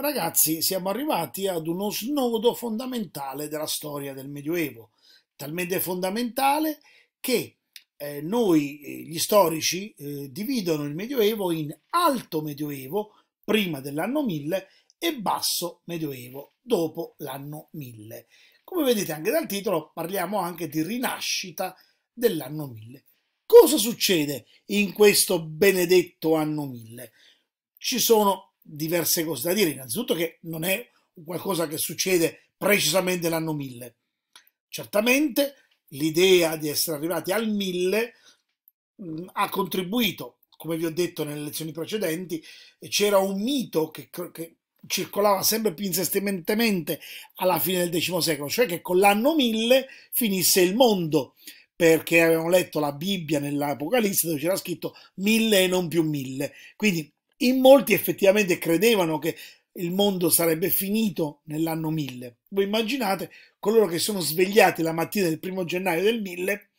Ragazzi, siamo arrivati ad uno snodo fondamentale della storia del Medioevo, talmente fondamentale che eh, noi, eh, gli storici, eh, dividono il Medioevo in alto Medioevo, prima dell'anno 1000, e basso Medioevo, dopo l'anno 1000. Come vedete anche dal titolo, parliamo anche di rinascita dell'anno 1000. Cosa succede in questo benedetto anno 1000? Ci sono diverse cose da dire. Innanzitutto che non è qualcosa che succede precisamente l'anno 1000. Certamente l'idea di essere arrivati al 1000 mm, ha contribuito, come vi ho detto nelle lezioni precedenti, c'era un mito che, che circolava sempre più insistentemente alla fine del X secolo, cioè che con l'anno 1000 finisse il mondo, perché avevano letto la Bibbia nell'Apocalisse dove c'era scritto mille e non più mille. Quindi in molti effettivamente credevano che il mondo sarebbe finito nell'anno 1000. Voi immaginate coloro che sono svegliati la mattina del primo gennaio del 1000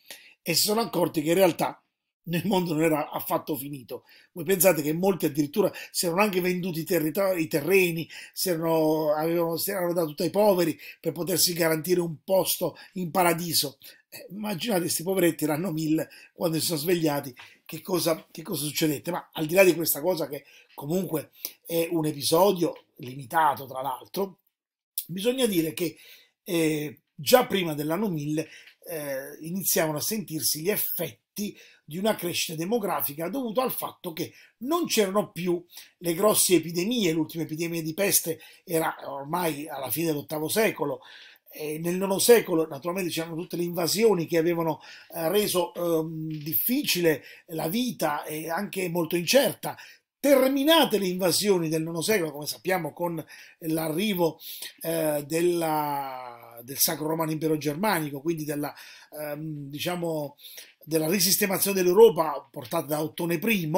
e si sono accorti che in realtà nel mondo non era affatto finito. Voi pensate che molti addirittura si erano anche venduti i, territori, i terreni, si erano, avevano, si erano dato ai poveri per potersi garantire un posto in paradiso. Eh, immaginate questi poveretti l'anno 1000 quando si sono svegliati che cosa, che cosa succedette. Ma al di là di questa cosa che comunque è un episodio limitato tra l'altro, bisogna dire che eh, già prima dell'anno 1000 eh, iniziavano a sentirsi gli effetti effetti di una crescita demografica dovuta al fatto che non c'erano più le grosse epidemie, l'ultima epidemia di peste era ormai alla fine dell'ottavo secolo, e nel IX secolo naturalmente c'erano tutte le invasioni che avevano eh, reso eh, difficile la vita e anche molto incerta. Terminate le invasioni del IX secolo, come sappiamo con l'arrivo eh, della del Sacro Romano Impero Germanico, quindi della, ehm, diciamo, della risistemazione dell'Europa portata da Ottone I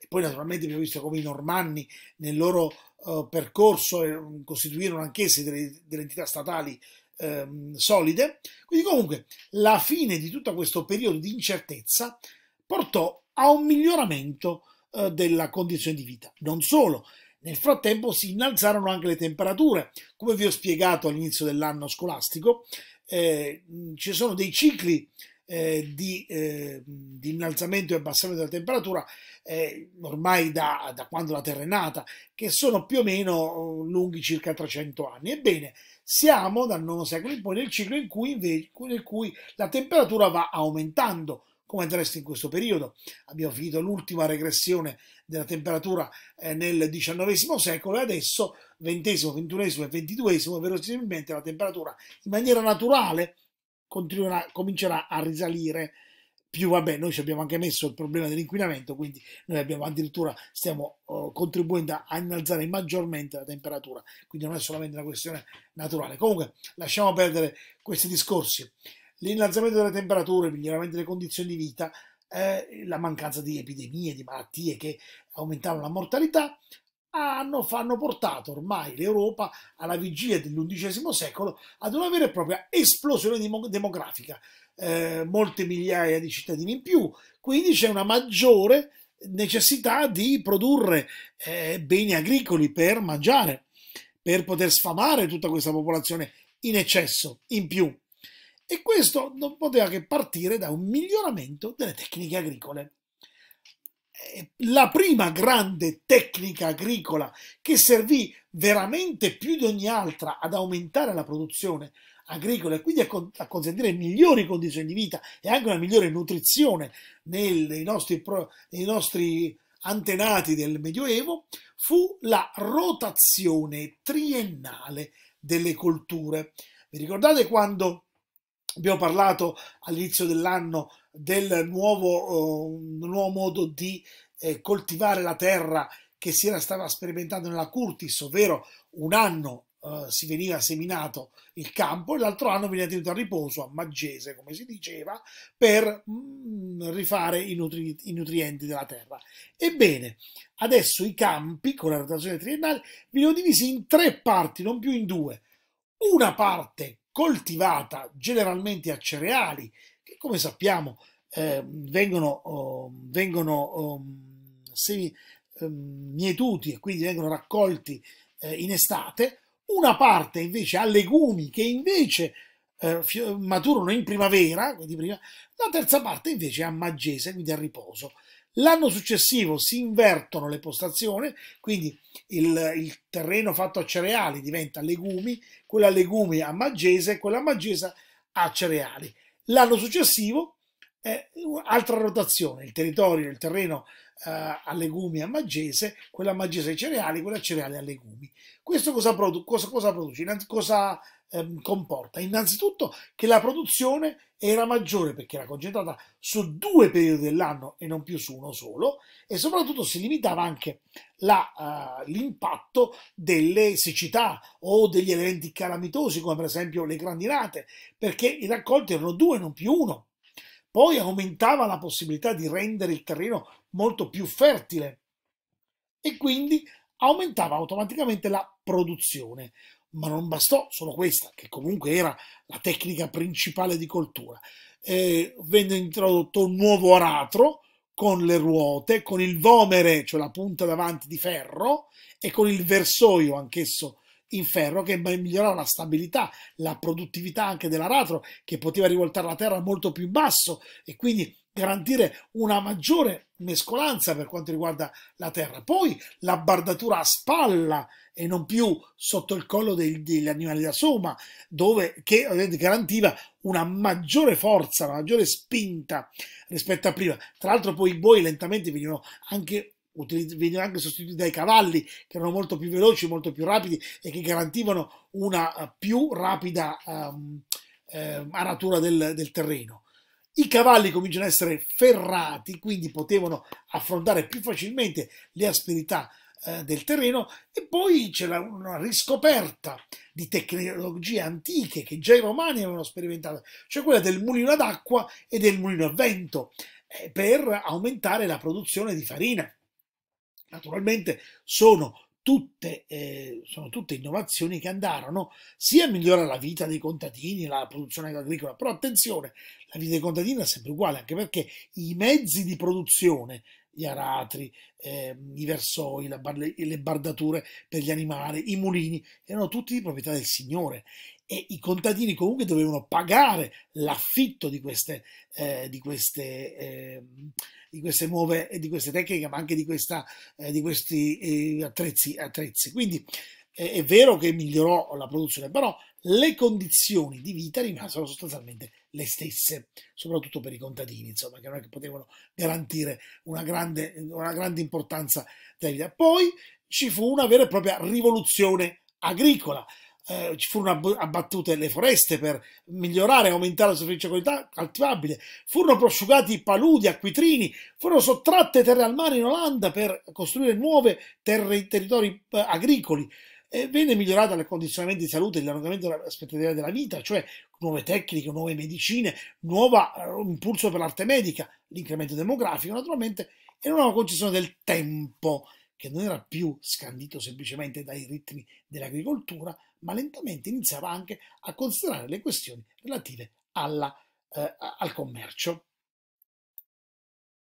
e poi naturalmente abbiamo visto come i Normanni nel loro eh, percorso eh, costituirono anch'essi delle, delle, entità statali ehm, solide. Quindi comunque la fine di tutto questo periodo di incertezza portò a un miglioramento eh, della condizione di vita. Non solo, nel frattempo si innalzarono anche le temperature, come vi ho spiegato all'inizio dell'anno scolastico, eh, ci sono dei cicli eh, di, eh, di, innalzamento e abbassamento della temperatura eh, ormai da, da, quando la Terra è nata, che sono più o meno eh, lunghi circa 300 anni. Ebbene, siamo dal IX secolo in poi nel ciclo in cui, invece, nel cui la temperatura va aumentando, come del resto in questo periodo. Abbiamo finito l'ultima regressione della temperatura eh, nel XIX secolo e adesso XX, XXI e XXII verosimilmente la temperatura in maniera naturale comincerà a risalire più vabbè noi ci abbiamo anche messo il problema dell'inquinamento quindi noi abbiamo addirittura stiamo uh, contribuendo a innalzare maggiormente la temperatura quindi non è solamente una questione naturale comunque lasciamo perdere questi discorsi l'innalzamento delle temperature il miglioramento delle condizioni di vita eh, la mancanza di epidemie di malattie che aumentavano la mortalità hanno, hanno portato ormai l'Europa alla vigilia dell'undicesimo secolo ad una vera e propria esplosione demografica, eh, molte migliaia di cittadini in più, quindi c'è una maggiore necessità di produrre eh, beni agricoli per mangiare, per poter sfamare tutta questa popolazione in eccesso, in più. E questo non poteva che partire da un miglioramento delle tecniche agricole. Eh, la prima grande tecnica agricola che servì veramente più di ogni altra ad aumentare la produzione agricola e quindi a, con a consentire migliori condizioni di vita e anche una migliore nutrizione nel, nei, nostri nei nostri antenati del Medioevo, fu la rotazione triennale delle colture. Vi ricordate quando abbiamo parlato all'inizio dell'anno del nuovo, uh, nuovo modo di eh, coltivare la terra che si era stava sperimentando nella Curtis, ovvero un anno Uh, si veniva seminato il campo e l'altro anno veniva tenuto a riposo a maggese, come si diceva, per mh, mm, rifare i, nutri i, nutrienti della terra. Ebbene, adesso i campi, con la rotazione triennale, vengono divisi in tre parti, non più in due. Una parte coltivata generalmente a cereali, come sappiamo eh, vengono, oh, vengono oh, semi, eh, mietuti e quindi vengono raccolti eh, in estate, una parte invece ha legumi che invece eh, maturano in primavera, prima, la terza parte invece ha magese, quindi a riposo. L'anno successivo si invertono le postazioni, quindi il, il, terreno fatto a cereali diventa legumi, quella legumi a magese e quella maggesa a cereali. L'anno successivo, eh, altra rotazione, il territorio, il terreno eh, a legumi a magese, quella a magese ai cereali, quella a cereali a legumi. Questo cosa, produ cosa, cosa produce? Cosa ehm, comporta? Innanzitutto che la produzione era maggiore perché era concentrata su due periodi dell'anno e non più su uno solo e soprattutto si limitava anche eh, l'impatto uh, delle siccità o degli eventi calamitosi come per esempio le grandinate perché i raccolti erano due non più uno. Poi aumentava la possibilità di rendere il terreno molto più fertile e quindi aumentava automaticamente la produzione ma non bastò solo questa, che comunque era la tecnica principale di coltura. Eh, venne introdotto un nuovo aratro con le ruote, con il vomere, cioè la punta davanti di ferro, e con il versoio anch'esso in ferro che migliorava la stabilità, la produttività anche dell'aratro che poteva rivoltare la terra molto più in basso e quindi garantire una maggiore mescolanza per quanto riguarda la terra. Poi la bardatura a spalla e non più sotto il collo dei, degli animali da soma, dove, che garantiva una maggiore forza, una maggiore spinta rispetto a prima. Tra l'altro poi i buoi lentamente venivano anche venivano anche sostituiti dai cavalli che erano molto più veloci, molto più rapidi e che garantivano una eh, più rapida um, eh, aratura del, del terreno. I cavalli cominciano ad essere ferrati, quindi potevano affrontare più facilmente le asperità eh, del terreno e poi c'era una riscoperta di tecnologie antiche che già i romani avevano sperimentato, cioè quella del mulino ad acqua e del mulino a vento, eh, per aumentare la produzione di farina. Naturalmente sono tutte, eh, sono tutte innovazioni che andarono sia a migliorare la vita dei contadini, la produzione agricola, però attenzione, la vita dei contadini è sempre uguale, anche perché i mezzi di produzione, gli aratri, eh, i versoi, bar le bardature per gli animali, i mulini, erano tutti di proprietà del Signore e i contadini comunque dovevano pagare l'affitto di queste, eh, di queste ehm, di queste nuove di queste tecniche, ma anche di, questa, eh, di questi eh, attrezzi, attrezzi. Quindi eh, è vero che migliorò la produzione, però le condizioni di vita rimasero sostanzialmente le stesse, soprattutto per i contadini, insomma, che non è che potevano garantire una grande, una grande importanza della vita. Poi ci fu una vera e propria rivoluzione agricola eh, ci furono abbattute le foreste per migliorare e aumentare la superficie coltivabile, furono prosciugati paludi, acquitrini, furono sottratte terre al mare in Olanda per costruire nuove terre, territori eh, agricoli. E eh, venne migliorata il condizionamento di salute, l'allungamento dell'aspettativa della vita, cioè nuove tecniche, nuove medicine, nuovo eh, impulso per l'arte medica, l'incremento demografico naturalmente e una nuova concessione del tempo che non era più scandito semplicemente dai ritmi dell'agricoltura, ma lentamente iniziava anche a considerare le questioni relative alla, eh, al commercio.